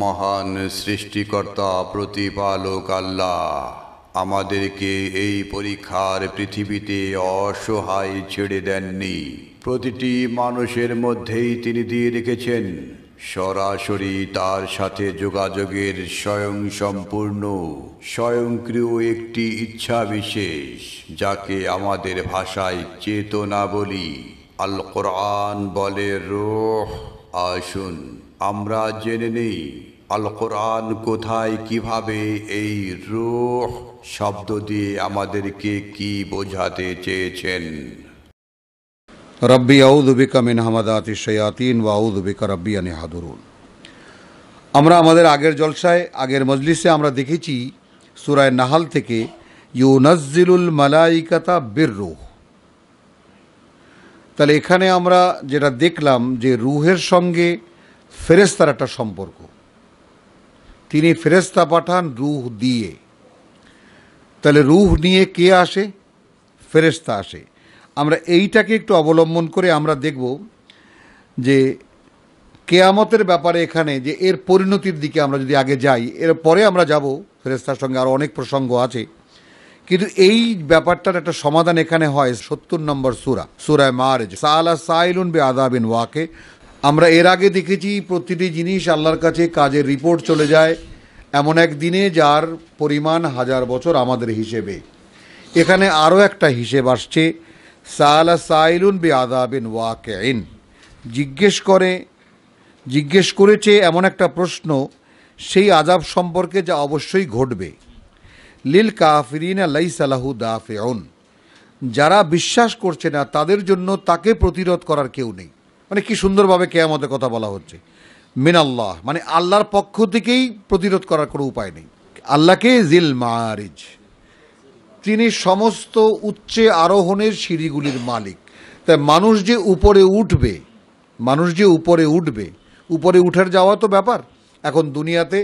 মহান সৃষ্টিকর্তা প্রতিপালক আল্লাহ আমাদেরকে এই পরীক্ষার পৃথিবীতে অসহায় ছেড়ে দেননি প্রতিটি মানুষের মধ্যেই তিনি দিয়ে রেখেছেন সরাসরি তার সাথে যোগাযোগের স্বয়ং সম্পূর্ণ স্বয়ংক্রিয় একটি ইচ্ছা বিশেষ যাকে আমাদের ভাষায় চেতনা বলি আল কোরআন বলে রোহ আসুন আমরা জেনে নেই আল কোরআন কোথায় কিভাবে এই রুহ শব্দ দিয়ে আমাদেরকে কি বোঝাতে চেয়েছেন রব্বি আউদুবিকা মিন হামাদাতি সয়াতিন ওয়া আউদুবিকা রব্বি আনি হাদুরুন আমরা আমাদের আগের জলসায় আগের মজলিসে আমরা দেখেছি সুরায় নাহাল থেকে ইউনাজ্জিলুল মালাইকাতা বের রুহ তাহলে এখানে আমরা যেটা দেখলাম যে রুহের সঙ্গে ফেরেস্তার একটা সম্পর্ক তিনি ফেরেস্তা পাঠান রুহ দিয়ে তাহলে রুহ নিয়ে কে আসে ফেরেস্তা আসে আমরা এইটাকে একটু অবলম্বন করে আমরা দেখব যে কেয়ামতের ব্যাপারে এখানে যে এর পরিণতির দিকে আমরা যদি আগে যাই এর পরে আমরা যাব ফেরেস্তার সঙ্গে আরও অনেক প্রসঙ্গ আছে কিন্তু এই ব্যাপারটার একটা সমাধান এখানে হয় সত্তর নম্বর সুরা সুরায় মারেজ আলা সাইলুন বে আদাবিন ওয়াকে আমরা এর আগে দেখেছি প্রতিটি জিনিস আল্লাহর কাছে কাজের রিপোর্ট চলে যায় এমন এক দিনে যার পরিমাণ হাজার বছর আমাদের হিসেবে এখানে আরও একটা হিসেব আসছে সালা সাইলুন বি আদাবিন ওয়াকেইন জিজ্ঞেস করে জিজ্ঞেস করেছে এমন একটা প্রশ্ন সেই আজাব সম্পর্কে যা অবশ্যই ঘটবে লিল কাফিরিনা লাই সালাহু দাফেউন যারা বিশ্বাস করছে না তাদের জন্য তাকে প্রতিরোধ করার কেউ নেই মানে কি সুন্দরভাবে কেয়ামতের কথা বলা হচ্ছে মিনাল্লাহ মানে আল্লাহর পক্ষ থেকেই প্রতিরোধ করার কোনো উপায় নেই আল্লাহকে জিল মারিজ তিনি সমস্ত উচ্চে আরোহণের সিঁড়িগুলির মালিক তাই মানুষ যে উপরে উঠবে মানুষ যে উপরে উঠবে উপরে উঠার যাওয়া তো ব্যাপার এখন দুনিয়াতে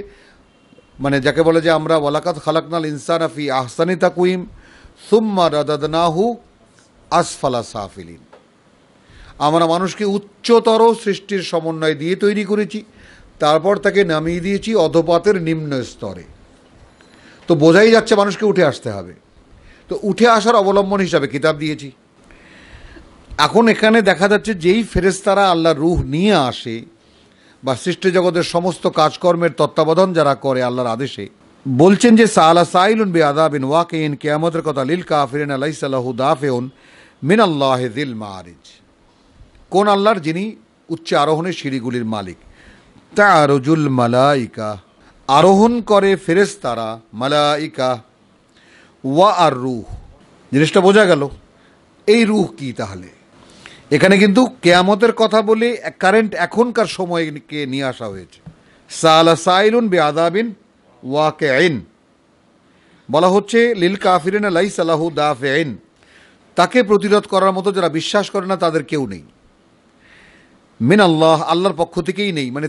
মানে যাকে বলে যে আমরা ওয়ালাকাত খালাকনাল ইনসানাফি আহসানি তাকুইম সুম্মা রাদাদনাহু আসফালা সাফিলিন আমরা মানুষকে উচ্চতর সৃষ্টির সমন্বয় দিয়ে তৈরি করেছি তারপর তাকে নামিয়ে দিয়েছি অধপাতের নিম্ন স্তরে তো বোঝাই যাচ্ছে মানুষকে উঠে আসতে হবে তো উঠে আসার অবলম্বন হিসাবে কিতাব দিয়েছি এখন এখানে দেখা যাচ্ছে যেই ফেরেস্তারা আল্লাহ রুহ নিয়ে আসে বা সৃষ্টি জগতের সমস্ত কাজকর্মের তত্ত্বাবধান যারা করে আল্লাহর আদেশে বলছেন যে সাহলা সাইলুন বে আদা বিন ওয়াকেন কেয়ামতের কথা লিল কাফিরেন আলাইসাল্লাহু দাফেউন মিন আল্লাহ দিল মারিজ কোন আল্লাহর যিনি উচ্চ আরোহণের সিঁড়িগুলির মালিক তা আরজুল মালাইকা আরোহণ করে ফেরেস্তারা মালাইকা ওয়া আর রুহ জিনিসটা বোঝা গেল এই রুহ কি তাহলে এখানে কিন্তু কেয়ামতের কথা বলে কারেন্ট এখনকার সময়কে নিয়ে আসা হয়েছে সালা সাইলুন বে আদাবিন ওয়া কে আইন বলা হচ্ছে লিল কাফিরিন লাই সালাহু ফে আইন তাকে প্রতিরোধ করার মতো যারা বিশ্বাস করে না তাদের কেউ নেই মিন আল্লাহ আল্লাহর পক্ষ থেকেই নেই মানে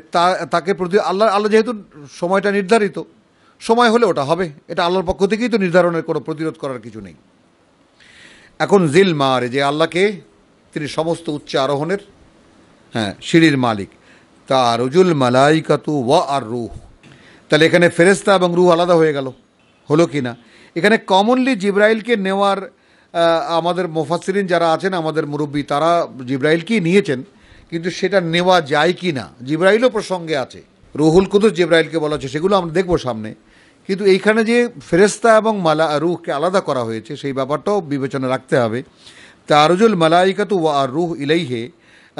তাকে প্রতি আল্লাহ আল্লাহ যেহেতু সময়টা নির্ধারিত সময় হলে ওটা হবে এটা আল্লাহর পক্ষ থেকেই তো নির্ধারণের কোনো প্রতিরোধ করার কিছু নেই এখন জিল মার যে আল্লাহকে তিনি সমস্ত উচ্চ আরোহণের হ্যাঁ সিঁড়ির মালিক তা তারুজুল মালাইকাতু ওয়া আর রুহ তাহলে এখানে ফেরেস্তা এবং রুহ আলাদা হয়ে গেল হলো কি না এখানে কমনলি জিব্রাইলকে নেওয়ার আমাদের মোফাসরিন যারা আছেন আমাদের মুরব্বী তারা জিব্রাইলকেই নিয়েছেন কিন্তু সেটা নেওয়া যায় কি না জিব্রাইলও প্রসঙ্গে আছে রুহুল কুদুস জিব্রাইলকে বলা হচ্ছে সেগুলো আমরা দেখবো সামনে কিন্তু এইখানে যে ফেরেস্তা এবং মালা রুহকে আলাদা করা হয়েছে সেই ব্যাপারটাও বিবেচনা রাখতে হবে তারুজুল মালাইকাতু ওয়া রুহ ইলাইহে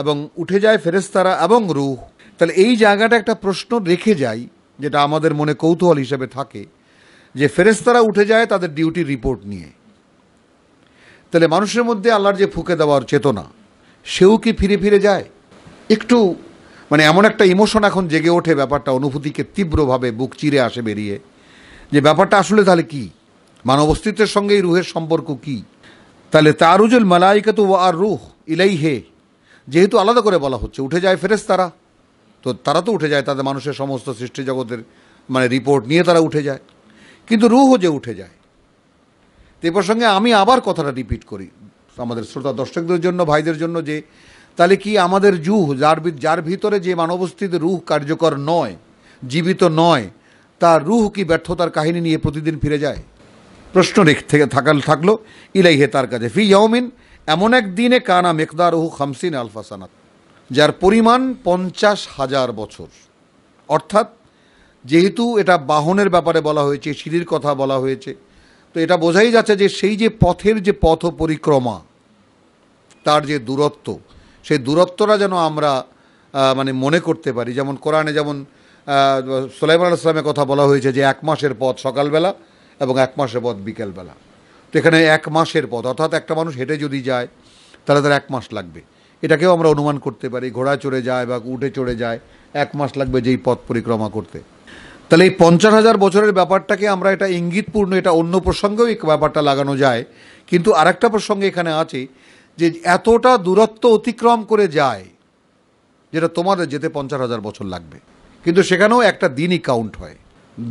এবং উঠে যায় ফেরেস্তারা এবং রুহ তাহলে এই জায়গাটা একটা প্রশ্ন রেখে যাই যেটা আমাদের মনে কৌতূহল হিসেবে থাকে যে ফেরেস্তারা উঠে যায় তাদের ডিউটি রিপোর্ট নিয়ে তাহলে মানুষের মধ্যে আল্লাহর যে ফুঁকে দেওয়ার চেতনা সেও কি ফিরে ফিরে যায় একটু মানে এমন একটা ইমোশন এখন জেগে ওঠে ব্যাপারটা অনুভূতিকে তীব্রভাবে বুক চিরে আসে বেরিয়ে যে ব্যাপারটা আসলে তাহলে কি মানবস্তিত্বের সঙ্গে এই রুহের সম্পর্ক কি তাহলে তারুজুল মালাইকাত ও আর রুহ ইলাই হে যেহেতু আলাদা করে বলা হচ্ছে উঠে যায় ফেরেস তারা তো তারা তো উঠে যায় তাদের মানুষের সমস্ত সৃষ্টি জগতের মানে রিপোর্ট নিয়ে তারা উঠে যায় কিন্তু রুহও যে উঠে যায় এ প্রসঙ্গে আমি আবার কথাটা রিপিট করি আমাদের শ্রোতা দর্শকদের জন্য ভাইদের জন্য যে তাহলে কি আমাদের জুহ যার যার ভিতরে যে মানবস্থিত রুহ কার্যকর নয় জীবিত নয় তার রুহ কি ব্যর্থতার কাহিনী নিয়ে প্রতিদিন ফিরে যায় প্রশ্ন রেখ থেকে থাকাল থাকলো ইলাইহে তার কাছে ফি ইয়াউমিন এমন এক দিনে কানা মেকদার রুহ খামসিন আলফাসানাত যার পরিমাণ পঞ্চাশ হাজার বছর অর্থাৎ যেহেতু এটা বাহনের ব্যাপারে বলা হয়েছে সিঁড়ির কথা বলা হয়েছে তো এটা বোঝাই যাচ্ছে যে সেই যে পথের যে পথ পরিক্রমা তার যে দূরত্ব সেই দূরত্বটা যেন আমরা মানে মনে করতে পারি যেমন কোরআনে যেমন সোলাইমান আলাইসলামের কথা বলা হয়েছে যে এক মাসের পথ সকালবেলা এবং এক মাসের পথ বিকেলবেলা তো এখানে এক মাসের পথ অর্থাৎ একটা মানুষ হেঁটে যদি যায় তাহলে তার এক মাস লাগবে এটাকেও আমরা অনুমান করতে পারি ঘোড়া চড়ে যায় বা উঠে চড়ে যায় এক মাস লাগবে যেই পথ পরিক্রমা করতে তাহলে এই পঞ্চাশ হাজার বছরের ব্যাপারটাকে আমরা এটা ইঙ্গিতপূর্ণ এটা অন্য প্রসঙ্গেও এই ব্যাপারটা লাগানো যায় কিন্তু আরেকটা প্রসঙ্গে এখানে আছে যে এতটা দূরত্ব অতিক্রম করে যায় যেটা তোমার যেতে পঞ্চাশ হাজার বছর লাগবে কিন্তু সেখানেও একটা দিনই কাউন্ট হয়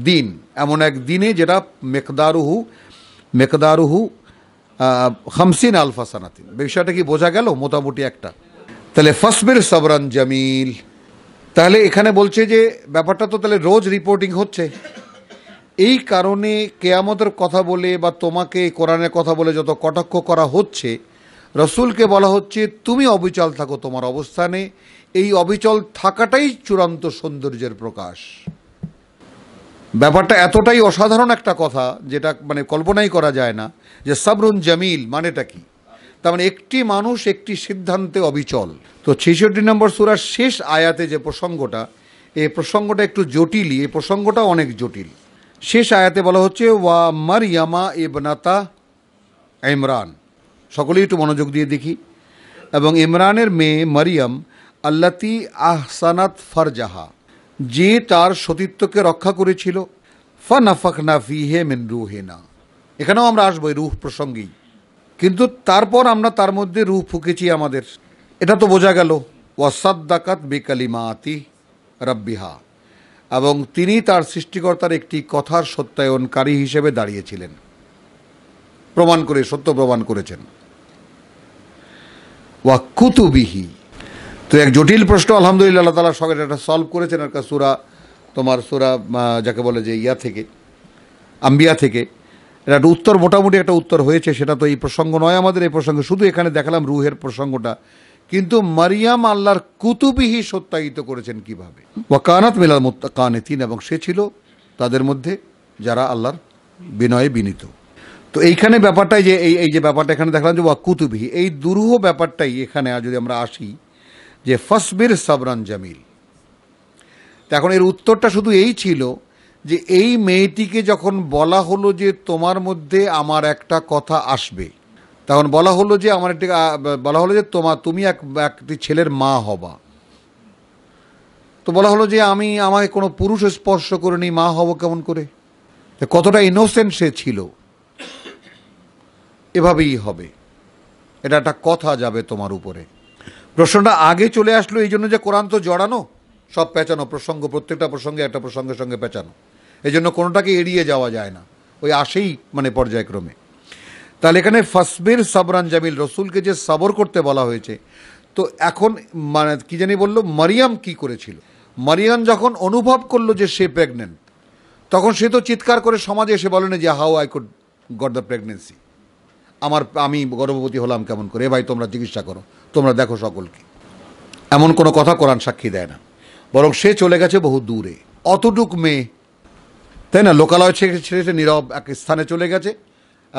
দিন এমন এক দিনে যেটা মেকদারুহু মেকদারুহু হামসিন আলফাসানাতিন বিষয়টা কি বোঝা গেল মোটামুটি একটা তাহলে ফসবির সবরান জামিল তাহলে এখানে বলছে যে ব্যাপারটা তো তাহলে রোজ রিপোর্টিং হচ্ছে এই কারণে কেয়ামতের কথা বলে বা তোমাকে কোরআনের কথা বলে যত কটাক্ষ করা হচ্ছে রসুলকে বলা হচ্ছে তুমি অবিচল থাকো তোমার অবস্থানে এই অবিচল থাকাটাই চূড়ান্ত সৌন্দর্যের প্রকাশ ব্যাপারটা এতটাই অসাধারণ একটা কথা যেটা মানে কল্পনাই করা যায় না যে সাবরুন জামিল মানেটা কি তার মানে একটি মানুষ একটি সিদ্ধান্তে অবিচল তো ছেষট্টি নম্বর সুরার শেষ আয়াতে যে প্রসঙ্গটা এই প্রসঙ্গটা একটু জটিলই এই প্রসঙ্গটা অনেক জটিল শেষ আয়াতে বলা হচ্ছে ওয়া মারিয়ামা ইবনাতা ইমরান সকলেই একটু মনোযোগ দিয়ে দেখি এবং ইমরানের মেয়ে মারিয়াম আল্লাতি আহসানাত ফারজাহা যে তার সতীত্বকে রক্ষা করেছিল ফানাফাকনা ফিহে মিন রুহেনা এখানেও আমরা আসবো রুহ প্রসঙ্গেই কিন্তু তারপর আমরা তার মধ্যে রুহ ফুকেছি আমাদের এটা তো বোঝা গেল ওয়াসাদ্দাকাত বেকালিমাতি রব্বিহা এবং তিনি তার সৃষ্টিকর্তার একটি কথার সত্যায়নকারী হিসেবে দাঁড়িয়েছিলেন প্রমাণ করে সত্য প্রমাণ করেছেন ওয়া কুতুবিহি তো এক জটিল প্রশ্ন আলহামদুলিল্লাহ আল্লাহ তালা সঙ্গে একটা সলভ করেছেন আর সুরা তোমার সুরা যাকে বলে যে ইয়া থেকে আম্বিয়া থেকে একটা উত্তর মোটামুটি একটা উত্তর হয়েছে সেটা তো এই প্রসঙ্গ নয় আমাদের এই প্রসঙ্গে শুধু এখানে দেখালাম রুহের প্রসঙ্গটা কিন্তু মারিয়াম আল্লাহর কুতুবিহি সত্যায়িত করেছেন কিভাবে কানাত মিলাল তিন এবং সে ছিল তাদের মধ্যে যারা আল্লাহর বিনয়ে বিনীত তো এইখানে ব্যাপারটাই যে এই এই যে ব্যাপারটা এখানে দেখলাম যে কুতুবি এই দুরূহ ব্যাপারটাই এখানে যদি আমরা আসি যে ফসবির সাবরান জামিল তো এখন এর উত্তরটা শুধু এই ছিল যে এই মেয়েটিকে যখন বলা হলো যে তোমার মধ্যে আমার একটা কথা আসবে তখন বলা হলো যে আমার একটি বলা হলো যে তোমা তুমি এক একটি ছেলের মা হবা তো বলা হলো যে আমি আমাকে কোনো পুরুষ স্পর্শ করে নি মা হব কেমন করে কতটা ইনোসেন্ট সে ছিল এভাবেই হবে এটা একটা কথা যাবে তোমার উপরে প্রশ্নটা আগে চলে আসলো এই জন্য যে কোরআন তো জড়ানো সব পেঁচানো প্রসঙ্গ প্রত্যেকটা প্রসঙ্গে একটা প্রসঙ্গের সঙ্গে পেঁচানো এই জন্য কোনোটাকে এড়িয়ে যাওয়া যায় না ওই আসেই মানে পর্যায়ক্রমে তাহলে এখানে ফসবির সাবরান জামিল রসুলকে যে সাবর করতে বলা হয়েছে তো এখন মানে কী জানি বললো মারিয়াম কি করেছিল মারিয়াম যখন অনুভব করলো যে সে প্রেগনেন্ট তখন সে তো চিৎকার করে সমাজে এসে বলেনি যে how I could got the pregnancy আমার আমি গর্ভবতী হলাম কেমন করে এ ভাই তোমরা চিকিৎসা করো তোমরা দেখো সকলকে এমন কোনো কথা কোরআন সাক্ষী দেয় না বরং সে চলে গেছে বহু দূরে অতটুক মেয়ে তাই না লোকালয় ছেড়ে ছেড়ে নীরব এক স্থানে চলে গেছে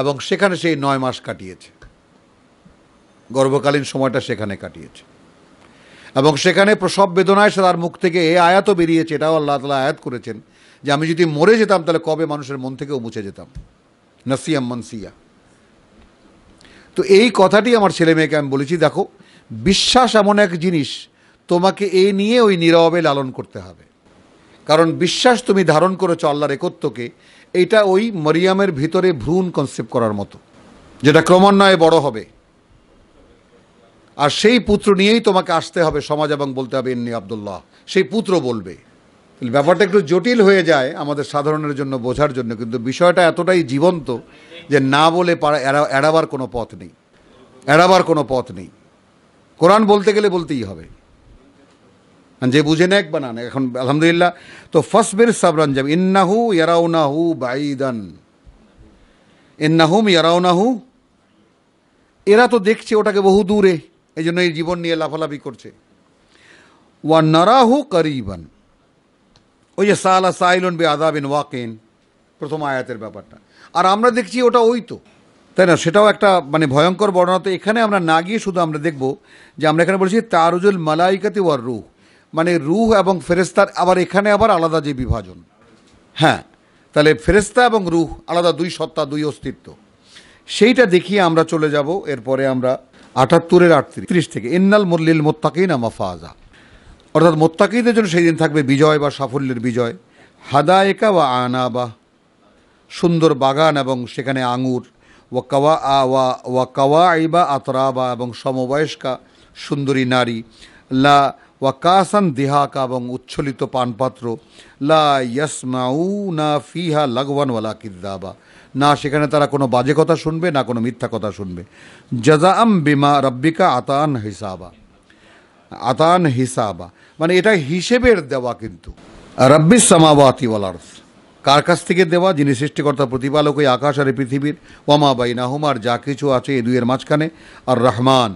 এবং সেখানে সেই নয় মাস কাটিয়েছে গর্ভকালীন সময়টা সেখানে কাটিয়েছে এবং সেখানে প্রসব বেদনায় সে তার মুখ থেকে এ আয়াতও বেরিয়েছে এটাও আল্লাহ তালা আয়াত করেছেন যে আমি যদি মরে যেতাম তাহলে কবে মানুষের মন থেকেও মুছে যেতাম নাসিয়াম মানসিয়া তো এই কথাটি আমার ছেলে মেয়েকে আমি বলেছি দেখো বিশ্বাস এমন এক জিনিস তোমাকে এই নিয়ে ওই নীরবে লালন করতে হবে কারণ বিশ্বাস তুমি ধারণ করেছো আল্লাহর একত্বকে এটা ওই মরিয়ামের ভিতরে ভ্রূণ কনসেপ্ট করার মতো যেটা ক্রমান্বয়ে বড় হবে আর সেই পুত্র নিয়েই তোমাকে আসতে হবে সমাজ এবং বলতে হবে এমনি আবদুল্লাহ সেই পুত্র বলবে ব্যাপারটা একটু জটিল হয়ে যায় আমাদের সাধারণের জন্য বোঝার জন্য কিন্তু বিষয়টা এতটাই জীবন্ত যে না বলে পারা এড়াবার কোনো পথ নেই এড়াবার কোনো পথ নেই কোরআন বলতে গেলে বলতেই হবে যে বুঝে নেক বা না এখন আলহামদুলিল্লাহ তো ফসবির সাবরান জাম ইন্নাহু ইয়ারাউনাহু বাইদান ইন্নাহুম ইয়ারাউনাহু এরা তো দেখছে ওটাকে বহু দূরে এই জন্য এই জীবন নিয়ে লাফালাফি করছে ওয়া নারাহু করিবান ওই যে সালা সাইলন বে আদাবিন ওয়াকিন প্রথম আয়াতের ব্যাপারটা আর আমরা দেখছি ওটা ওই তো তাই না সেটাও একটা মানে ভয়ঙ্কর বর্ণনা তো এখানে আমরা না গিয়ে শুধু আমরা দেখব যে আমরা এখানে বলছি তারুজুল মালাইকাতে ওয়ার রুহ মানে রুহ এবং ফেরেস্তার আবার এখানে আবার আলাদা যে বিভাজন হ্যাঁ তাহলে ফেরেস্তা এবং রুহ আলাদা দুই সত্তা দুই অস্তিত্ব সেইটা দেখিয়ে আমরা চলে যাব এরপরে আমরা আটাত্তরের আটত্রিশ থেকে ইন্নাল মুল্লিল মোত্তাকিনা মাফাজা অর্থাৎ মোত্তাকিদের জন্য সেই দিন থাকবে বিজয় বা সাফল্যের বিজয় হাদায়েকা বা আনাবা সুন্দর বাগান এবং সেখানে আঙুর ওয়া কাওয়া আওয়া ওয়া কাওয়া আইবা আতরাবা এবং সমবয়স্কা সুন্দরী নারী লা ওয়া কাসান দিহাকা এবং উচ্ছলিত পানপাত্র লা ইয়াসমাউ না ফিহা লাগওয়ান ওয়ালা কিদ্দাবা না সেখানে তারা কোনো বাজে কথা শুনবে না কোনো মিথ্যা কথা শুনবে জাজা বিমা রব্বিকা আতান হিসাবা আতান হিসাবা মানে এটা হিসেবের দেওয়া কিন্তু রব্বি সামাওয়াতি ওয়ালার্স কার কাছ থেকে দেওয়া যিনি সৃষ্টিকর্তা প্রতিপালক ওই আকাশ আর পৃথিবীর ওয়ামা বাই নাহুমার যা কিছু আছে এই দুইয়ের মাঝখানে আর রহমান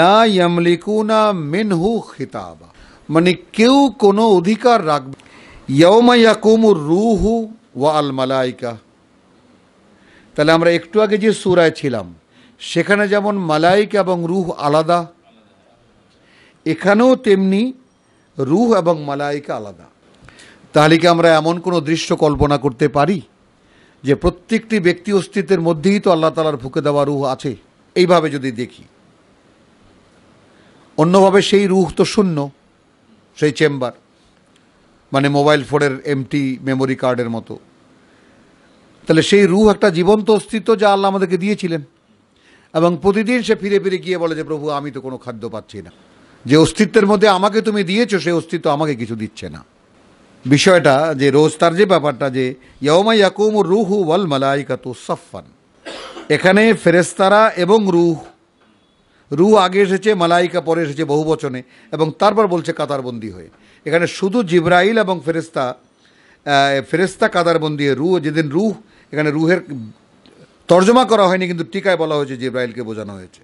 লা ইয়ামলিকুনা মিনহু খিতাবা মানে কেউ কোনো অধিকার রাখবে ইয়মা ইয়াকুমুর রুহু ওয়া আল মালাইকা তাহলে আমরা একটু আগে যে সুরায় ছিলাম সেখানে যেমন মালাইকা এবং রুহ আলাদা এখানেও তেমনি রুহ এবং মালাইকা আলাদা তাহলে কি আমরা এমন কোনো দৃশ্য কল্পনা করতে পারি যে প্রত্যেকটি ব্যক্তি অস্তিত্বের মধ্যেই তো আল্লাহ তালার ফুঁকে দেওয়া রুহ আছে এইভাবে যদি দেখি অন্যভাবে সেই রুহ তো শূন্য সেই চেম্বার মানে মোবাইল ফোনের এমটি মেমোরি কার্ডের মতো তাহলে সেই রুহ একটা জীবন্ত অস্তিত্ব যা আল্লাহ আমাদেরকে দিয়েছিলেন এবং প্রতিদিন সে ফিরে ফিরে গিয়ে বলে যে প্রভু আমি তো কোনো খাদ্য পাচ্ছি না যে অস্তিত্বের মধ্যে আমাকে তুমি দিয়েছো সেই অস্তিত্ব আমাকে কিছু দিচ্ছে না বিষয়টা যে রোজতার যে ব্যাপারটা যে ইয়মা ইয়াকুম রুহু ওয়াল মালাইকাতু সফান এখানে ফেরেস্তারা এবং রুহ রু আগে এসেছে মালাইকা পরে এসেছে বহু বচনে এবং তারপর বলছে কাতারবন্দি হয়ে এখানে শুধু জিব্রাইল এবং ফেরেস্তা ফেরেস্তা কাতারবন্দি রু যেদিন রুহ এখানে রুহের তর্জমা করা হয়নি কিন্তু টিকায় বলা হয়েছে জিব্রাইলকে বোঝানো হয়েছে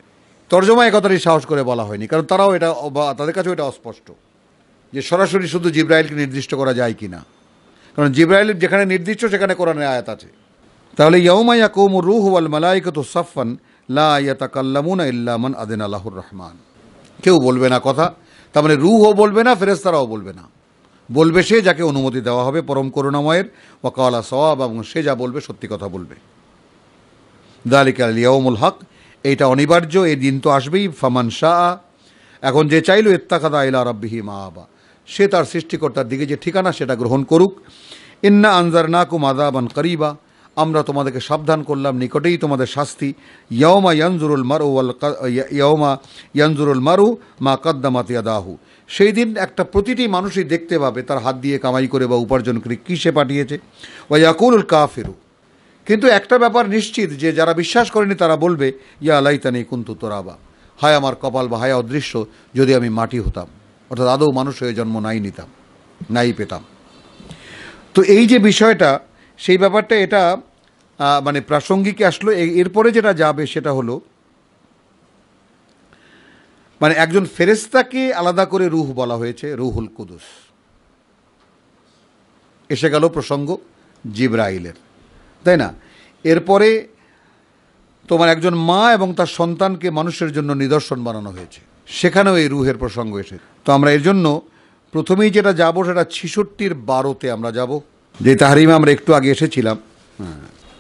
তর্জমা একথাটি সাহস করে বলা হয়নি কারণ তারাও এটা তাদের কাছেও এটা অস্পষ্ট যে সরাসরি শুধু জিব্রাইলকে নির্দিষ্ট করা যায় কি না কারণ জিব্রাইল যেখানে নির্দিষ্ট সেখানে কোরআনের আয়াত আছে তাহলে ইয়ৌমাইয়া কৌম রুহ ওয়াল মালাইকত সাফান লাকাল্লামুনা ইল্লামান আদিন আল্লাহুর রহমান কেউ বলবে না কথা তার মানে রুহও বলবে না ফেরেস্তারাও বলবে না বলবে সে যাকে অনুমতি দেওয়া হবে পরম করুণাময়ের ওয়াকালা সওয়াব এবং সে যা বলবে সত্যি কথা বলবে দালিকাল ইয়ৌমুল হক এইটা অনিবার্য এই দিন তো আসবেই ফামান শাহ এখন যে চাইল ইত্তাকাদা ইলা রব্বিহি মা আবা সে তার সৃষ্টিকর্তার দিকে যে ঠিকানা সেটা গ্রহণ করুক ইন্না আনজার নাকুম আদাবান করিবা আমরা তোমাদেরকে সাবধান করলাম নিকটেই তোমাদের শাস্তি ইয়মা ইয়ানজুরুল মারু ইয়মা ইয়ানজুরুল মারু মা কদ্দামাতিয়া দাহু সেই দিন একটা প্রতিটি মানুষই দেখতে পাবে তার হাত দিয়ে কামাই করে বা উপার্জন করে কী সে পাঠিয়েছে কা কাফেরু কিন্তু একটা ব্যাপার নিশ্চিত যে যারা বিশ্বাস করেনি তারা বলবে ইয়া আলাইতানি কুন্তু তোরাবা হায় আমার কপাল বা হায় অদৃশ্য যদি আমি মাটি হতাম অর্থাৎ আদৌ মানুষ হয়ে জন্ম নাই নিতাম নাই পেতাম তো এই যে বিষয়টা সেই ব্যাপারটা এটা মানে প্রাসঙ্গিকে আসলো এরপরে যেটা যাবে সেটা হলো মানে একজন ফেরেস্তাকে আলাদা করে রুহ বলা হয়েছে রুহুল কুদুস এসে গেল প্রসঙ্গ জিব্রাইলের তাই না এরপরে তোমার একজন মা এবং তার সন্তানকে মানুষের জন্য নিদর্শন বানানো হয়েছে সেখানেও এই রুহের প্রসঙ্গ এসে তো আমরা এর জন্য প্রথমেই যেটা যাব সেটা ছিষট্টির বারোতে আমরা যাব যে তাহারিমে আমরা একটু আগে এসেছিলাম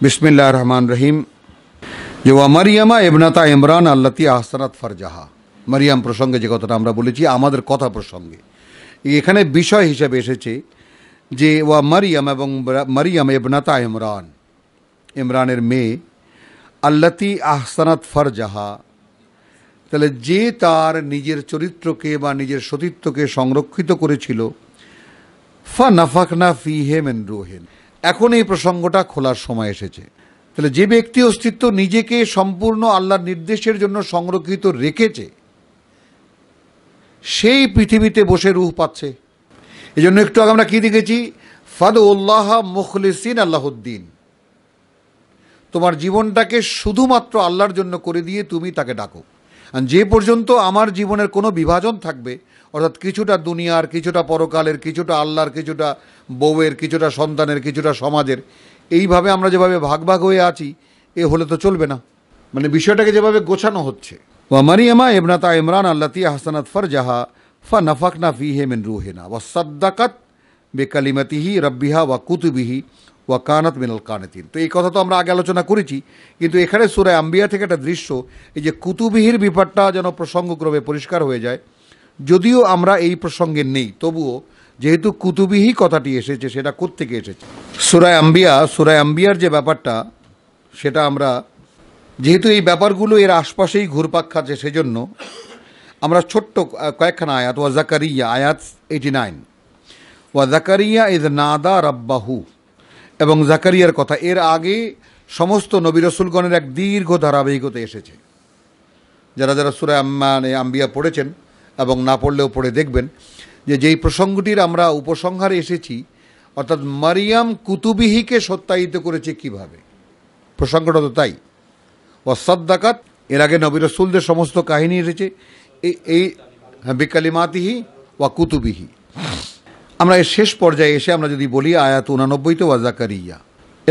বিসমিল্লাহ রহমান রহিম যে ওয়া মারিয়ামা এবনাতা ইমরান আল্লাতি আহসানাত ফারজাহা মারিয়াম প্রসঙ্গে যে কথাটা আমরা বলেছি আমাদের কথা প্রসঙ্গে এখানে বিষয় হিসেবে এসেছে যে ওয়া মারিয়াম এবং মারিয়াম এবনাতা ইমরান ইমরানের মেয়ে আল্লাতি আহসানাত ফারজাহা তাহলে যে তার নিজের চরিত্রকে বা নিজের সতীত্বকে সংরক্ষিত করেছিল ফা নাফাকনা ফি হেমেন রোহেন এখন এই প্রসঙ্গটা খোলার সময় এসেছে তাহলে যে ব্যক্তি অস্তিত্ব নিজেকে সম্পূর্ণ আল্লাহর নির্দেশের জন্য সংরক্ষিত রেখেছে সেই পৃথিবীতে বসে রুহ পাচ্ছে এই জন্য একটু আগে আমরা কী দেখেছি ফাদুল্লাহ মুখলিসিন আল্লাহদ্দিন তোমার জীবনটাকে শুধুমাত্র আল্লাহর জন্য করে দিয়ে তুমি তাকে ডাকো যে পর্যন্ত আমার জীবনের কোনো বিভাজন থাকবে অর্থাৎ কিছুটা দুনিয়ার কিছুটা পরকালের কিছুটা আল্লাহর কিছুটা বউয়ের কিছুটা সন্তানের কিছুটা সমাজের এইভাবে আমরা যেভাবে ভাগ ভাগ হয়ে আছি এ হলে তো চলবে না মানে বিষয়টাকে যেভাবে গোছানো হচ্ছে এমনা তা ইমরান আল্লাতি হাসানাত জাহা ফা না ফি হে মেন রুহেনা সাদ্দাকাত বেকালিমাতিহি রব্বিহা ওয়া কুতুবিহি ওয়াকানাত মিনাল কানেতিন তো এই কথা তো আমরা আগে আলোচনা করেছি কিন্তু এখানে সুরায় আম্বিয়া থেকে একটা দৃশ্য এই যে কুতুবিহির ব্যাপারটা যেন প্রসঙ্গক্রমে পরিষ্কার হয়ে যায় যদিও আমরা এই প্রসঙ্গে নেই তবুও যেহেতু কুতুবিহি কথাটি এসেছে সেটা থেকে এসেছে সুরায় আম্বিয়া সুরায় আম্বিয়ার যে ব্যাপারটা সেটা আমরা যেহেতু এই ব্যাপারগুলো এর আশপাশেই ঘুরপাক খাচ্ছে সেজন্য আমরা ছোট্ট কয়েকখানা আয়াত ওয়া জাকারিয়া আয়াত এইটি নাইন ওয়া জাকারিয়া ইজ নাদা রাব্বাহু এবং জাকারিয়ার কথা এর আগে সমস্ত নবী রসুলগণের এক দীর্ঘ ধারাবাহিকতা এসেছে যারা যারা সুরায় মানে আম্বিয়া পড়েছেন এবং না পড়লেও পড়ে দেখবেন যে যেই প্রসঙ্গটির আমরা উপসংহারে এসেছি অর্থাৎ মারিয়াম কুতুবিহিকে সত্যায়িত করেছে কিভাবে প্রসঙ্গটা তো তাই ওসাদ্দাকাত এর আগে নবী রসুলদের সমস্ত কাহিনী এসেছে এই হ্যাঁ বিকালিমাতিহি ওয়া কুতুবিহি আমরা এর শেষ পর্যায়ে এসে আমরা যদি বলি আয়াত উনানব্বইতে ওয়া জাকারিয়া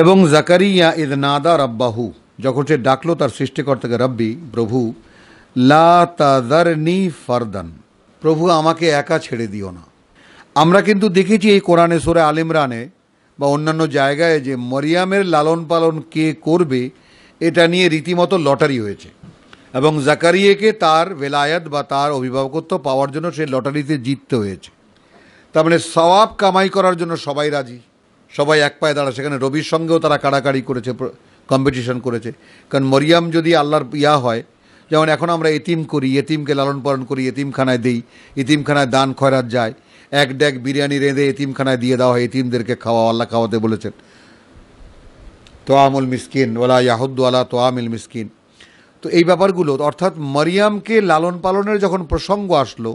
এবং জাকারিয়া ইদ নাদা রাব্বাহু যখন সে ডাকলো তার সৃষ্টিকর্তাকে রব্বি প্রভু লি ফারদান প্রভু আমাকে একা ছেড়ে দিও না আমরা কিন্তু দেখেছি এই কোরআনে সোরে আলিমরানে বা অন্যান্য জায়গায় যে মরিয়ামের লালন পালন কে করবে এটা নিয়ে রীতিমতো লটারি হয়েছে এবং জাকারিয়াকে তার বেলায়াত বা তার অভিভাবকত্ব পাওয়ার জন্য সে লটারিতে জিততে হয়েছে তার মানে সওয়াব কামাই করার জন্য সবাই রাজি সবাই এক পায়ে দাঁড়া সেখানে রবির সঙ্গেও তারা কাড়াকাড়ি করেছে কম্পিটিশন করেছে কারণ মরিয়াম যদি আল্লাহর ইয়া হয় যেমন এখন আমরা এতিম করি এতিমকে লালন পালন করি এতিমখানায় দিই এতিমখানায় দান খয়রাত যায় এক ডেক বিরিয়ানি রেঁধে এতিমখানায় দিয়ে দেওয়া হয় এতিমদেরকে খাওয়া আল্লাহ খাওয়াতে বলেছেন তোয়ামুল মিসকিন ওলা ইয়াহুদ্দালা তোয়ামিল মিসকিন তো এই ব্যাপারগুলো অর্থাৎ মরিয়ামকে লালন পালনের যখন প্রসঙ্গ আসলো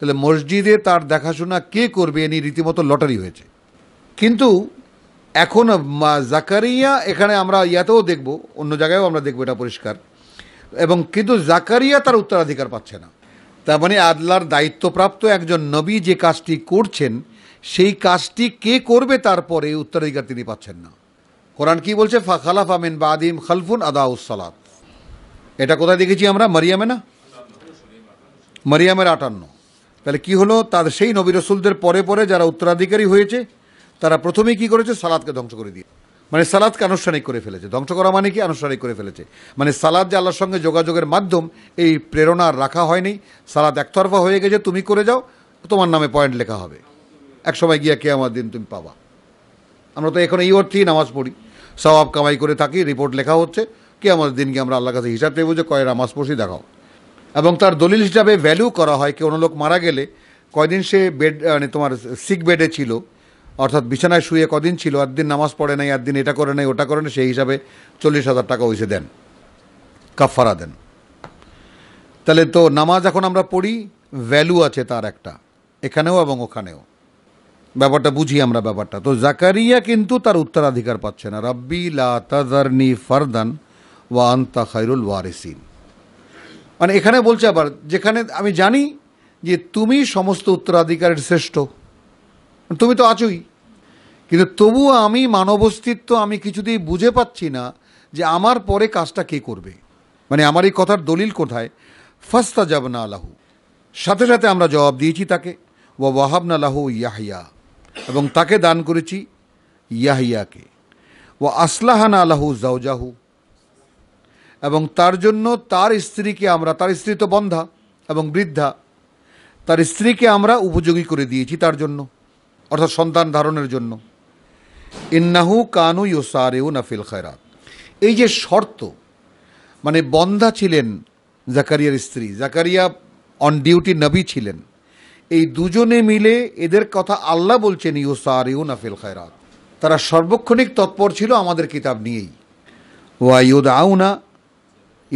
তাহলে মসজিদে তার দেখাশোনা কে করবে এনি নিয়ে রীতিমতো লটারি হয়েছে কিন্তু এখন জাকারিয়া এখানে আমরা ইয়াতেও দেখব অন্য জায়গায়ও আমরা দেখব এটা পরিষ্কার এবং কিন্তু জাকারিয়া তার উত্তরাধিকার পাচ্ছে না তার মানে আদলার দায়িত্বপ্রাপ্ত একজন নবী যে কাজটি করছেন সেই কাজটি কে করবে তারপরে উত্তরাধিকার তিনি পাচ্ছেন না কোরআন কি বলছে ফাখালাফ আমিন আদিম খালফুন আদাউসালাত এটা কোথায় দেখেছি আমরা মারিয়ামে না মারিয়ামের আটান্ন তাহলে কি হলো তার সেই নবী রসুলদের পরে পরে যারা উত্তরাধিকারী হয়েছে তারা প্রথমেই কি করেছে সালাদকে ধ্বংস করে দিয়ে মানে সালাদকে আনুষ্ঠানিক করে ফেলেছে ধ্বংস করা মানে কি আনুষ্ঠানিক করে ফেলেছে মানে সালাদ যে আল্লাহর সঙ্গে যোগাযোগের মাধ্যম এই প্রেরণা রাখা হয়নি সালাদ একতরফা হয়ে গেছে তুমি করে যাও তোমার নামে পয়েন্ট লেখা হবে এক সময় গিয়া কে আমার দিন তুমি পাবা আমরা তো এখন এই অর্থেই নামাজ পড়ি সবাব কামাই করে থাকি রিপোর্ট লেখা হচ্ছে কে আমার দিনকে আমরা আল্লাহ কাছে হিসাব চাইব যে কয়ের নামাজ পড়ছি দেখাও এবং তার দলিল হিসাবে ভ্যালু করা হয় কোনো লোক মারা গেলে কয়দিন সে বেড মানে তোমার সিক বেডে ছিল অর্থাৎ বিছানায় শুয়ে কদিন ছিল আর দিন নামাজ পড়ে নাই আর দিন এটা করে নাই ওটা করে নাই সেই হিসাবে চল্লিশ হাজার টাকা ওইসে দেন কাফারা দেন তাহলে তো নামাজ এখন আমরা পড়ি ভ্যালু আছে তার একটা এখানেও এবং ওখানেও ব্যাপারটা বুঝি আমরা ব্যাপারটা তো জাকারিয়া কিন্তু তার উত্তরাধিকার পাচ্ছে না রাব্বি লা তাজারনি ফারদান ওয়া আন্তা খাইরুল ওয়ারিসিন মানে এখানে বলছে আবার যেখানে আমি জানি যে তুমি সমস্ত উত্তরাধিকারের শ্রেষ্ঠ তুমি তো আছোই কিন্তু তবুও আমি মানব অস্তিত্ব আমি কিছুতেই বুঝে পাচ্ছি না যে আমার পরে কাজটা কে করবে মানে আমার এই কথার দলিল কোথায় ফাস্তা জাবনা আলাহু সাথে সাথে আমরা জবাব দিয়েছি তাকে ও ওয়াহাবনা লাহু ইয়াহিয়া এবং তাকে দান করেছি ইয়াহিয়াকে ও আসলাহানা আলাহু জাউজাহু এবং তার জন্য তার স্ত্রীকে আমরা তার স্ত্রী তো বন্ধা এবং বৃদ্ধা তার স্ত্রীকে আমরা উপযোগী করে দিয়েছি তার জন্য অর্থাৎ সন্তান ধারণের জন্য ইন্নাহু কানু ইউসারেউ নাফিল খায়রাত এই যে শর্ত মানে বন্ধা ছিলেন জাকারিয়ার স্ত্রী জাকারিয়া অন ডিউটি নবী ছিলেন এই দুজনে মিলে এদের কথা আল্লাহ বলছেন ইউসারিউ নাফিল খায়রাত তারা সর্বক্ষণিক তৎপর ছিল আমাদের কিতাব নিয়েই ওয়াইউদ আউনা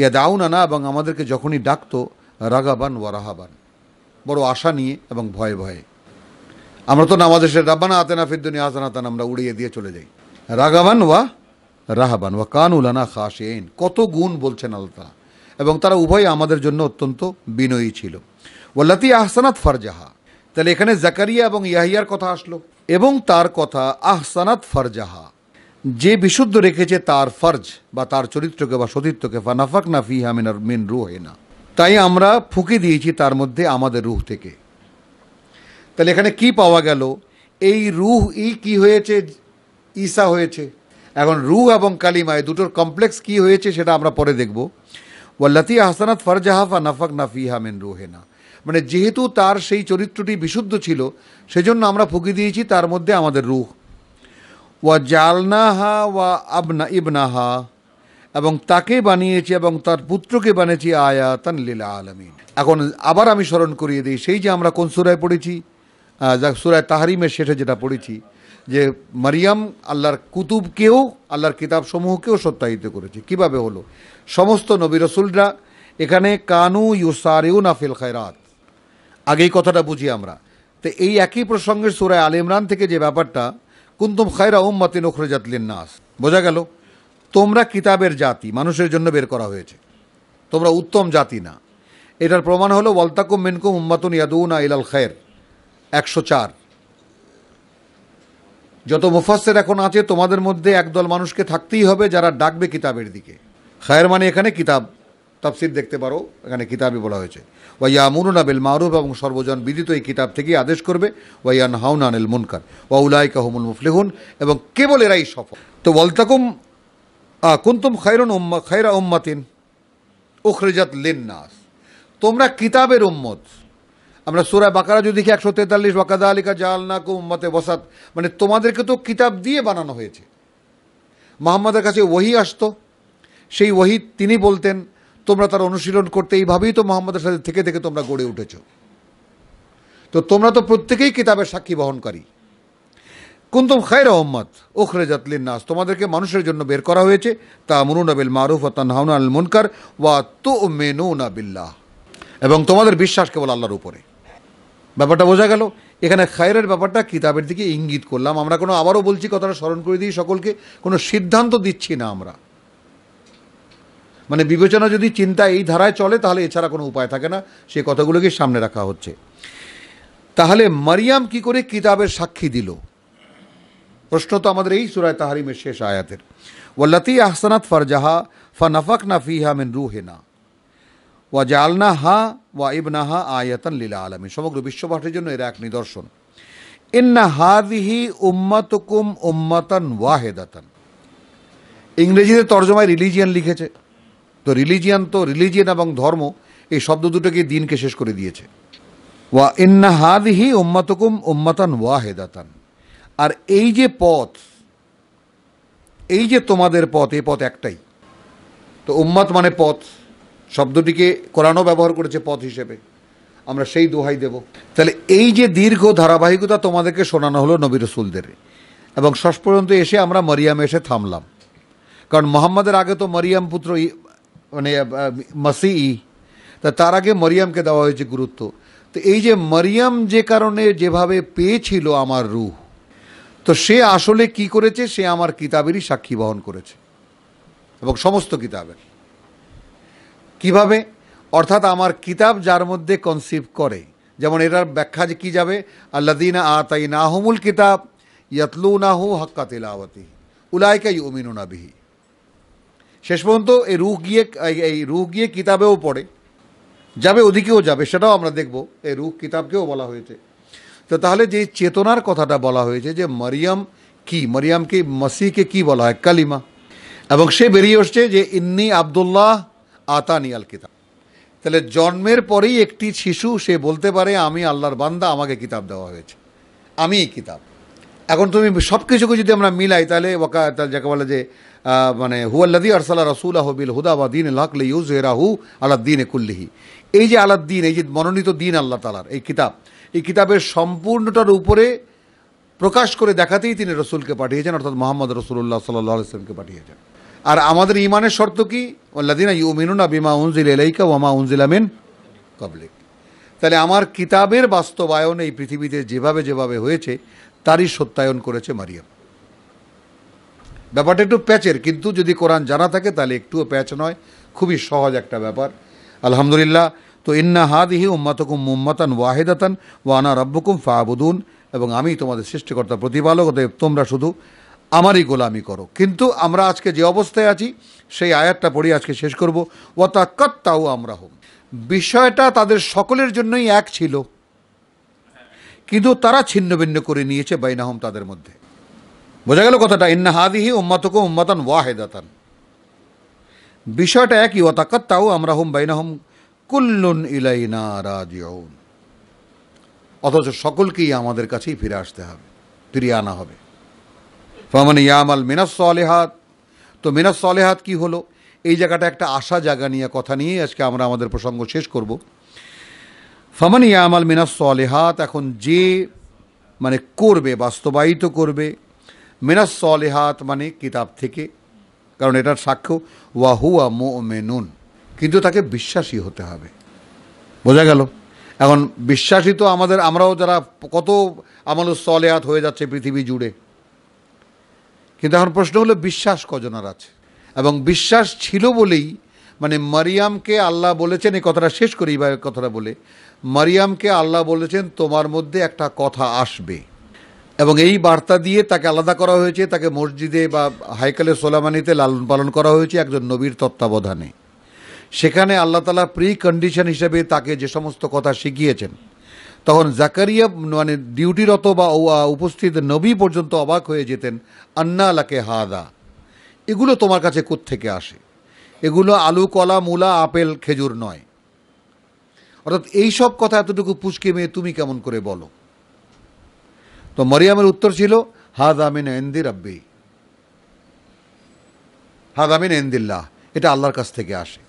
ইয়া দাউনানা এবং আমাদেরকে যখনই ডাকত রাগাবান ও রাহাবান বড় আশা নিয়ে এবং ভয়ে ভয়ে আমরা তো নামাজ এসে রাব্বানা আতেনা ফিদ্দুনি আতানাতান আমরা উড়িয়ে দিয়ে চলে যাই রাগাবান ওয়া রাহাবান ওয়া কানুলানা এন কত গুণ বলছেন আল্লাহ এবং তারা উভয় আমাদের জন্য অত্যন্ত বিনয়ী ছিল ওয়াল্লাতি আহসানাত ফারজাহা তাহলে এখানে জাকারিয়া এবং ইয়াহিয়ার কথা আসলো এবং তার কথা আহসানাত ফারজাহা যে বিশুদ্ধ রেখেছে তার ফর্জ বা তার চরিত্রকে বা ফা ফানাফাক না ফি হামিনার মিন রুহে না তাই আমরা ফুঁকে দিয়েছি তার মধ্যে আমাদের রুহ থেকে তাহলে এখানে কি পাওয়া গেল এই রুহ ই কি হয়েছে ঈসা হয়েছে এখন রুহ এবং কালিমা এই দুটোর কমপ্লেক্স কি হয়েছে সেটা আমরা পরে দেখব ওয়াল্লাতি হাসানাত ফরজাহাফা নাফাক নাফিহা মিন না মানে যেহেতু তার সেই চরিত্রটি বিশুদ্ধ ছিল সেজন্য আমরা ফুঁকি দিয়েছি তার মধ্যে আমাদের রুহ ওয়া জালনাহা ওয়া আবনা ইবনাহা এবং তাকে বানিয়েছি এবং তার পুত্রকে বানিয়েছি আয়াতান লীলা আলমিন এখন আবার আমি স্মরণ করিয়ে দিই সেই যে আমরা কোন সুরায় পড়েছি সুরায় তাহারিমের শেষে যেটা পড়েছি যে মারিয়াম আল্লাহর কুতুবকেও আল্লাহর কিতাবসমূহকেও সত্যায়িত করেছে কিভাবে হলো সমস্ত নবী রসুলরা এখানে কানু ইউসারেউ নাফিল খায়রাত আগেই কথাটা বুঝি আমরা তো এই একই প্রসঙ্গে সুরায় আল ইমরান থেকে যে ব্যাপারটা কুন্তুম খায়রা উম্মাতিন ওখরেজাত নাস বোঝা গেল তোমরা কিতাবের জাতি মানুষের জন্য বের করা হয়েছে তোমরা উত্তম জাতি না এটার প্রমাণ হলো ওয়ালতাকুম মিনকুম উম্মাতুন ইয়াদুনা ইলাল খায়ের একশো চার যত মুফাসের এখন আছে তোমাদের মধ্যে একদল মানুষকে থাকতেই হবে যারা ডাকবে কিতাবের দিকে খায়ের মানে এখানে কিতাব তাফসির দেখতে পারো এখানে কিতাবে বলা হয়েছে ওয়া আমুরুনা আবিল মারুফ এবং সর্বজন বিদিত এই কিতাব থেকেই আদেশ করবে ওয়াইয়ান হাউন আনিল মুনকার ওয়া উলাই কাহমুল মুফলিহুন এবং কেবল এরাই সফল তো ওয়ালতাকুম কুন্তুম খায়রুন উম্মা খায়রা উম্মাতিন উখরিজাত লিন্নাস তোমরা কিতাবের উম্মত আমরা সুরায় বাকারা যদি দেখি একশো তেতাল্লিশ বাকাদা আলিকা জাল নাকু উম্মাতে বসাত মানে তোমাদেরকে তো কিতাব দিয়ে বানানো হয়েছে মোহাম্মদের কাছে ওহি আসতো সেই ওহি তিনি বলতেন তোমরা তার অনুশীলন করতে এইভাবেই তো মোহাম্মদের সাথে থেকে থেকে তোমরা গড়ে উঠেছ তো তোমরা তো প্রত্যেকেই কিতাবের সাক্ষী বহনকারী কুন্তম খায়ের ওম্মদ ওখরে জাতলিন নাস তোমাদেরকে মানুষের জন্য বের করা হয়েছে তা মনুন আবিল মারুফ ও তানহাউন আল মুনকার ওয়া তো মেনুন আবিল্লাহ এবং তোমাদের বিশ্বাস কেবল আল্লাহর উপরে ব্যাপারটা বোঝা গেল এখানে খায়রের ব্যাপারটা কিতাবের দিকে ইঙ্গিত করলাম আমরা কোনো আবারও বলছি কথাটা স্মরণ করে দিই সকলকে কোনো সিদ্ধান্ত দিচ্ছি না আমরা মানে বিবেচনা যদি চিন্তা এই ধারায় চলে তাহলে এছাড়া কোনো উপায় থাকে না সে কথাগুলোকে সামনে রাখা হচ্ছে তাহলে মারিয়াম কি করে কিতাবের সাক্ষী দিল প্রশ্ন তো আমাদের এই সুরায় তাহারিমের শেষ আয়াতের ওয়াল্লাতি আহসানাত ফারজাহা নাফাক না ফিহা মিন রুহেনা ওয়া জালনা হা ওয়া ইবনাহা আয়াতান লীলা আলমী সমগ্র বিশ্বপাঠের জন্য এর এক নিদর্শন ইন্না হাদিহি উম্মাতুকুম উম্মাতান ওয়াহেদাতন ইংরেজিতে তর্জমায় রিলিজিয়ান লিখেছে তো রিলিজিয়ান তো রিলিজিয়ান এবং ধর্ম এই শব্দ দুটোকে দিনকে শেষ করে দিয়েছে ওয়া ইন্না হাদিহি উম্মাতকুম উম্মাতান ওয়াহেদাতান আর এই যে পথ এই যে তোমাদের পথ এই পথ একটাই তো উম্মাত মানে পথ শব্দটিকে কোরআনও ব্যবহার করেছে পথ হিসেবে আমরা সেই দোহাই দেব তাহলে এই যে দীর্ঘ ধারাবাহিকতা তোমাদেরকে শোনানো হলো নবী রসুলদের এবং শেষ পর্যন্ত এসে আমরা মরিয়াম এসে থামলাম কারণ মোহাম্মদের আগে তো মরিয়াম পুত্র মানে মাসি তা তার আগে মরিয়ামকে দেওয়া হয়েছে গুরুত্ব তো এই যে মরিয়াম যে কারণে যেভাবে পেয়েছিল আমার রুহ তো সে আসলে কি করেছে সে আমার কিতাবেরই সাক্ষী বহন করেছে এবং সমস্ত কিতাবের কিভাবে অর্থাৎ আমার কিতাব যার মধ্যে কনসিভ করে যেমন এটার ব্যাখ্যা যে কী যাবে আল্লাদিনা তাই নাহমুল কিতাব ইয়াতলু নাহু হাক্কা তেলাওয়াতি উলায়কা ইউমিনু নাবিহি শেষ পর্যন্ত এই রুহ গিয়ে এই রুহ গিয়ে কিতাবেও পড়ে যাবে ওদিকেও যাবে সেটাও আমরা দেখব এই রুহ কিতাবকেও বলা হয়েছে তো তাহলে যে চেতনার কথাটা বলা হয়েছে যে মারিয়াম কি মারিয়ামকে মাসিকে কি বলা হয় কালিমা এবং সে বেরিয়ে আসছে যে ইন্নি আবদুল্লাহ আতানি আল কিতাব তাহলে জন্মের পরেই একটি শিশু সে বলতে পারে আমি আল্লাহর বান্দা আমাকে কিতাব দেওয়া হয়েছে আমি কিতাব এখন তুমি সব কিছুকে যদি আমরা মিলাই তাহলে ওকা তাহলে যাকে বলে যে মানে হুয়াল্লাদি রসুল্লাহ রসুল আহবিল বা দিন হকলে ইউজ রাহু আলাদ্দিন কুল্লিহি এই যে আলাদ্দিন এই যে মনোনীত দিন আল্লাহ তালার এই কিতাব এই কিতাবের সম্পূর্ণটার উপরে প্রকাশ করে দেখাতেই তিনি রসুলকে পাঠিয়েছেন অর্থাৎ মোহাম্মদ রসুল্লাহ সাল্লাহ ইসলামকে পাঠিয়েছেন আর আমাদের ইমানের শর্ত কি আল্লাদিনা না বিমা উনজিল এলাইকা ওয়ামা আমিন কবলিক তাহলে আমার কিতাবের বাস্তবায়ন এই পৃথিবীতে যেভাবে যেভাবে হয়েছে তারই সত্যায়ন করেছে মারিয়াম ব্যাপারটা একটু প্যাচের কিন্তু যদি কোরআন জানা থাকে তাহলে একটুও প্যাচ নয় খুবই সহজ একটা ব্যাপার আলহামদুলিল্লাহ তো ইন্না হাদিহি উম্মাতকুম মুম্মাতান ওয়াহেদাতান ওয়ানা রব্বকুম ফাহাবুদুন এবং আমি তোমাদের সৃষ্টিকর্তা প্রতিপালক অতএব তোমরা শুধু আমারই গোলামি করো কিন্তু আমরা আজকে যে অবস্থায় আছি সেই আয়াতটা পড়ে আজকে শেষ করব ওয়াতাকাত্তাও আমরা হোম বিষয়টা তাদের সকলের জন্যই এক ছিল কিন্তু তারা ছিন্ন ভিন্ন করে নিয়েছে বাইনাহম তাদের মধ্যে বোঝা গেল কথাটা ইন্না হাদিহি উম্মাতুকু উম্মাতান ওয়াহেদাতান বিষয়টা একই তাও আমরা হুম বাইনা হুম কুল্লুন ইলাইনা রাজিউন অথচ সকলকেই আমাদের কাছেই ফিরে আসতে হবে ফিরিয়ে আনা হবে ফমান ইয়ামাল মিনাস সলেহাত তো মিনাস সলেহাত কি হলো এই জায়গাটা একটা আশা জায়গা নিয়ে কথা নিয়ে আজকে আমরা আমাদের প্রসঙ্গ শেষ করব ফমান ইয়ামাল মিনাস সলেহাত এখন যে মানে করবে বাস্তবায়িত করবে মিনাস সলেহাত মানে কিতাব থেকে কারণ এটার সাক্ষ্য ওয়াহুয়া মো মেনুন কিন্তু তাকে বিশ্বাসী হতে হবে বোঝা গেল এখন বিশ্বাসী তো আমাদের আমরাও যারা কত আমল সলেহাত হয়ে যাচ্ছে পৃথিবী জুড়ে কিন্তু এখন প্রশ্ন হলো বিশ্বাস কজনার আছে এবং বিশ্বাস ছিল বলেই মানে মারিয়ামকে আল্লাহ বলেছেন এই কথাটা শেষ করি বা কথাটা বলে মারিয়ামকে আল্লাহ বলেছেন তোমার মধ্যে একটা কথা আসবে এবং এই বার্তা দিয়ে তাকে আলাদা করা হয়েছে তাকে মসজিদে বা হাইকালে সোলামানিতে লালন পালন করা হয়েছে একজন নবীর তত্ত্বাবধানে সেখানে আল্লাহ তালা প্রি কন্ডিশন হিসেবে তাকে যে সমস্ত কথা শিখিয়েছেন তখন জাকারিয়া মানে ডিউটিরত বা উপস্থিত নবী পর্যন্ত অবাক হয়ে যেতেন আন্না আলাকে হাদা এগুলো তোমার কাছে থেকে আসে এগুলো আলু কলা মূলা আপেল খেজুর নয় অর্থাৎ এইসব কথা এতটুকু পুষ্কে মেয়ে তুমি কেমন করে বলো তো মরিয়ামের উত্তর ছিল হাদামিন আমিন এন্দি রব্বি হাজ আমিন এন্দিল্লাহ এটা আল্লাহর কাছ থেকে আসে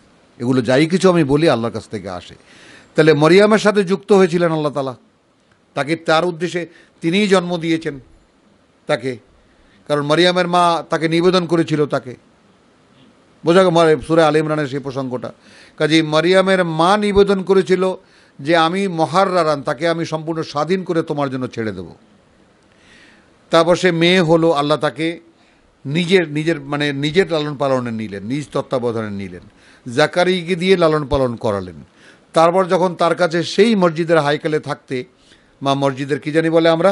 এগুলো যাই কিছু আমি বলি আল্লাহর কাছ থেকে আসে তাহলে মরিয়ামের সাথে যুক্ত হয়েছিলেন আল্লাহ তালা তাকে তার উদ্দেশ্যে তিনিই জন্ম দিয়েছেন তাকে কারণ মরিয়ামের মা তাকে নিবেদন করেছিল তাকে বোঝা গেল সুরে আল ইমরানের সেই প্রসঙ্গটা কাজে মরিয়ামের মা নিবেদন করেছিল যে আমি মহার্রারান তাকে আমি সম্পূর্ণ স্বাধীন করে তোমার জন্য ছেড়ে দেবো তারপর সে মেয়ে হলো আল্লাহ তাকে নিজের নিজের মানে নিজের লালন পালনে নিলেন নিজ তত্ত্বাবধানে নিলেন জাকারিকে দিয়ে লালন পালন করালেন তারপর যখন তার কাছে সেই মসজিদের হাইকালে থাকতে মা মসজিদের কী জানি বলে আমরা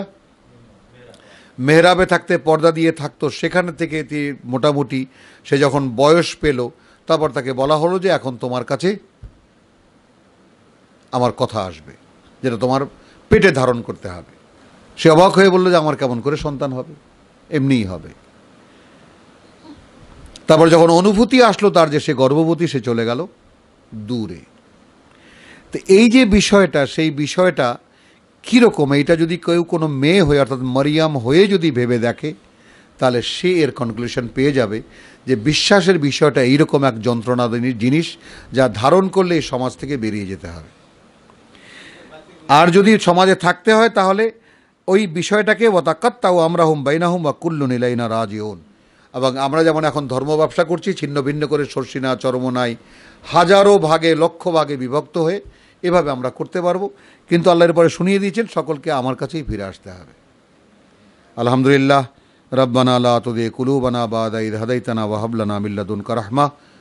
মেহরাবে থাকতে পর্দা দিয়ে থাকতো সেখান থেকে মোটামুটি সে যখন বয়স পেল তারপর তাকে বলা হলো যে এখন তোমার কাছে আমার কথা আসবে যেটা তোমার পেটে ধারণ করতে হবে সে অবাক হয়ে বললো যে আমার কেমন করে সন্তান হবে এমনিই হবে তারপর যখন অনুভূতি আসলো তার যে সে গর্ভবতী সে চলে গেল দূরে তো এই যে বিষয়টা সেই বিষয়টা কীরকম এইটা যদি কেউ কোনো মেয়ে হয়ে অর্থাৎ মরিয়াম হয়ে যদি ভেবে দেখে তাহলে সে এর কনক্লুশন পেয়ে যাবে যে বিশ্বাসের বিষয়টা এইরকম এক যন্ত্রণা জিনিস যা ধারণ করলে এই সমাজ থেকে বেরিয়ে যেতে হবে আর যদি সমাজে থাকতে হয় তাহলে ওই বিষয়টাকে ওয়াতাকাত্তাও আমরা হুম বাইনা হুম বা কুল্লুন ইলাইনা রাজ এবং আমরা যেমন এখন ধর্ম ব্যবসা করছি ছিন্ন ভিন্ন করে সর্ষিনা নাই হাজারো ভাগে লক্ষ ভাগে বিভক্ত হয়ে এভাবে আমরা করতে পারবো কিন্তু আল্লাহর পরে শুনিয়ে দিয়েছেন সকলকে আমার কাছেই ফিরে আসতে হবে আলহামদুলিল্লাহ রব্বানা আল্লাহ তুদে কুলুবানা বাদাইদ হাদাইতানা ওয়াহাবলানা মিল্লাদুন কারাহমা